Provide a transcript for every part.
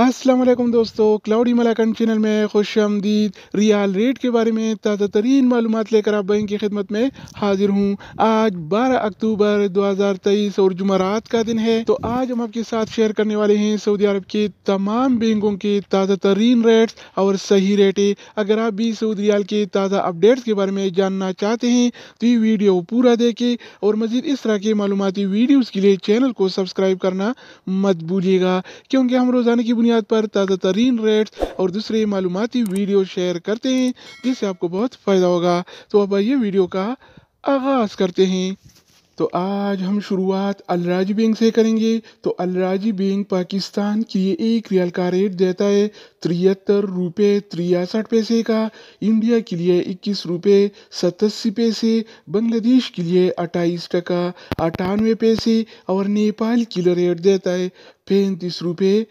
अस्सलाम वालेकुम दोस्तों क्लाउडी मलाकंड चैनल में खुश आमदीद रियाल रेट के बारे में ताज़ा तरीन मालूम लेकर आप बैंक की खिदमत में हाजिर हूँ आज 12 अक्टूबर 2023 और जुमारात का दिन है तो आज हम आपके साथ शेयर करने वाले हैं सऊदी अरब के तमाम बैंकों के ताज़ा तरीन रेट्स और सही रेटें अगर आप भी सऊदी रियाल के ताज़ा अपडेट्स के बारे में जानना चाहते हैं तो ये वीडियो पूरा देखें और मज़ीद इस तरह के मालूमती वीडियोज़ के लिए चैनल को सब्सक्राइब करना मत भूलिएगा क्योंकि हम रोज़ाना की बुनियाद पर ताज़ा तरीन रेट्स और दूसरे मालूमती वीडियो शेयर करते हैं जिससे आपको बहुत फ़ायदा होगा तो अब आइए वीडियो का आगाज़ करते हैं तो आज हम शुरुआत अलराजी बैंक से करेंगे तो अलराजी बैंक पाकिस्तान के लिए एक रियल का रेट देता है तिहत्तर रुपये तिरसठ पैसे का इंडिया के लिए इक्कीस रुपये सतासी पैसे बांग्लादेश के लिए अट्ठाईस टका अट्ठानवे पैसे और नेपाल के लिए रेट देता है पैंतीस रुपये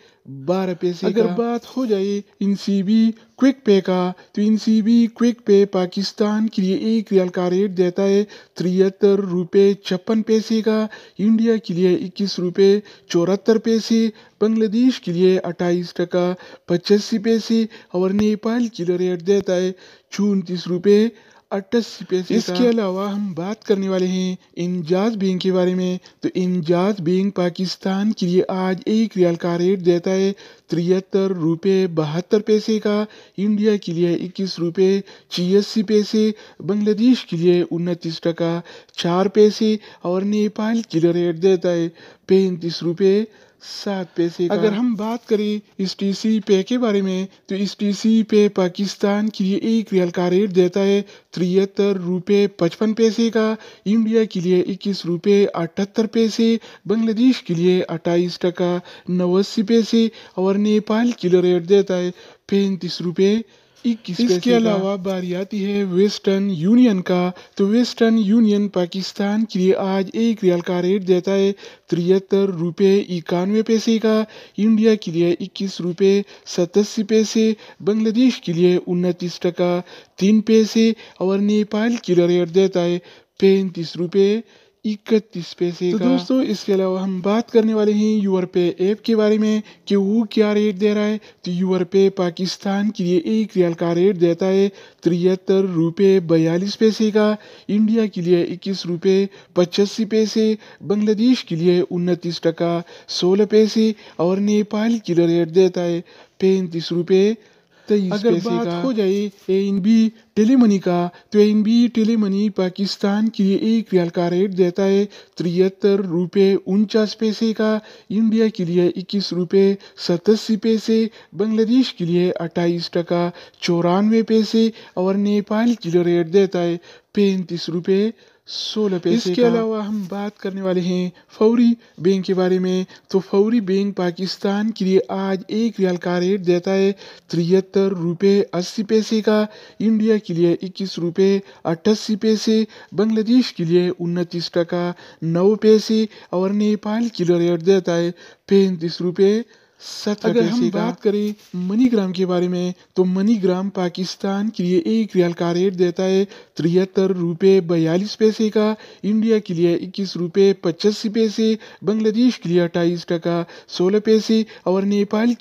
बारह पैसे अगर बात हो जाए इन सी बी क्विक पे का तो इन सी बी क्विक पे पाकिस्तान के लिए एक रियल का रेट देता है तिहत्तर रुपये छप्पन पैसे का इंडिया के लिए इक्कीस रुपये चौहत्तर पैसे बांग्लादेश के लिए अट्ठाईस टका पचासी पैसे और नेपाल के लिए रेट देता है चौंतीस रुपये अट्ठाईस सीपीएससी इसके अलावा हम बात करने वाले हैं इंजाज बैंक के बारे में तो इंजाज बैंक पाकिस्तान के लिए आज एक रियाल का रेट देता है तिहत्तर रुपये बहत्तर पैसे का इंडिया के लिए इक्कीस रुपये छियासी पैसे बांग्लादेश के लिए उनतीस टका चार पैसे और नेपाल के लिए रेट देता है पैंतीस रुपये सात पैसे अगर हम बात करें इस टी सी पे के बारे में तो इस टी सी पे पाकिस्तान के लिए एक रियल का रेट देता है तिहत्तर रुपये पचपन पैसे का इंडिया के लिए इक्कीस रुपये अठहत्तर पैसे बांग्लादेश के लिए अट्ठाईस टका नवासी पैसे और नेपाल के लिए रेट देता है पैंतीस रुपये इक्कीस इसके अलावा बारी आती है वेस्टर्न यूनियन का तो वेस्टर्न यूनियन पाकिस्तान के लिए आज एक रियाल का रेट देता है तिहत्तर रुपये इक्यानवे पैसे का इंडिया के लिए इक्कीस रुपये सतासी पैसे बांग्लादेश के लिए उनतीस टका तीन पैसे और नेपाल के लिए रेट देता है पैंतीस रुपये इकतीस पैसे तो दोस्तों इसके अलावा हम बात करने वाले हैं यूर पे ऐप के बारे में कि वो क्या रेट दे रहा है तो यूर पे पाकिस्तान के लिए एक रियाल का रेट देता है तिहत्तर रुपये बयालीस पैसे का इंडिया के लिए इक्कीस रुपये पचासी पैसे बांग्लादेश के लिए उनतीस टका सोलह पैसे और नेपाल के लिए रेट देता है पैंतीस रुपये तो अगर बात हो जाए A N B tele money का तो N B tele money Pakistan की एक रियाल का रेट देता है तिहत्तर रुपये उनचास पैसे का इंडिया के लिए इक्कीस रुपये सतासी पैसे बांग्लादेश के लिए अट्ठाईस टका चौरानवे पैसे और नेपाल के लिए रेट देता है पैंतीस रुपये सोलह पैसे इसके अलावा हम बात करने वाले हैं फौरी बैंक के बारे में तो फौरी बैंक पाकिस्तान के लिए आज एक रियाल का रेट देता है तिहत्तर रुपये अस्सी पैसे का इंडिया के लिए इक्कीस रुपये अट्ठासी पैसे बांग्लादेश के लिए उनतीस टका नौ पैसे और नेपाल के लिए रेट देता है पैंतीस रुपये अगर हम बात करें मनीग्राम के बारे में तो मनीग्राम पाकिस्तान के लिए एक रियाल का रेट देता है तिहत्तर रुपये बयालीस पैसे का इंडिया के लिए इक्कीस रुपये पचासी पैसे बांग्लादेश के लिए अट्ठाईस टका सोलह पैसे और नेपाल